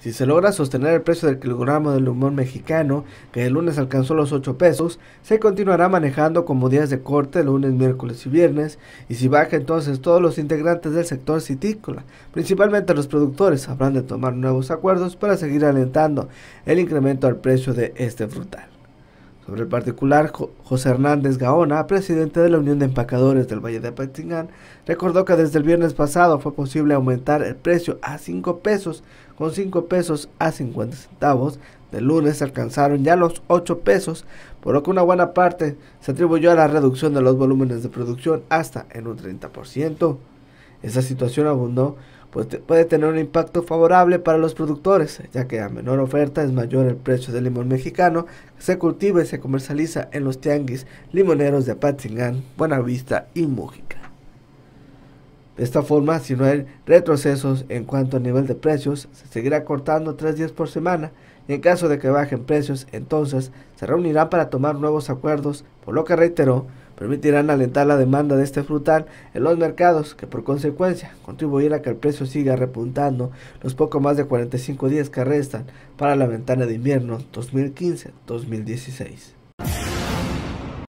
Si se logra sostener el precio del kilogramo del humor mexicano, que el lunes alcanzó los 8 pesos, se continuará manejando como días de corte lunes, miércoles y viernes, y si baja entonces todos los integrantes del sector citícola, principalmente los productores, habrán de tomar nuevos acuerdos para seguir alentando el incremento al precio de este frutal. Sobre el particular, José Hernández Gaona, presidente de la Unión de Empacadores del Valle de Patingán, recordó que desde el viernes pasado fue posible aumentar el precio a 5 pesos, con 5 pesos a 50 centavos. De lunes alcanzaron ya los 8 pesos, por lo que una buena parte se atribuyó a la reducción de los volúmenes de producción hasta en un 30%. Esa situación abundó, pues puede tener un impacto favorable para los productores, ya que a menor oferta es mayor el precio del limón mexicano que se cultiva y se comercializa en los tianguis limoneros de Apatzingán, Buenavista y Mújica. De esta forma, si no hay retrocesos en cuanto a nivel de precios, se seguirá cortando tres días por semana y en caso de que bajen precios, entonces se reunirán para tomar nuevos acuerdos, por lo que reiteró, permitirán alentar la demanda de este frutal en los mercados, que por consecuencia contribuirá a que el precio siga repuntando los poco más de 45 días que restan para la ventana de invierno 2015-2016.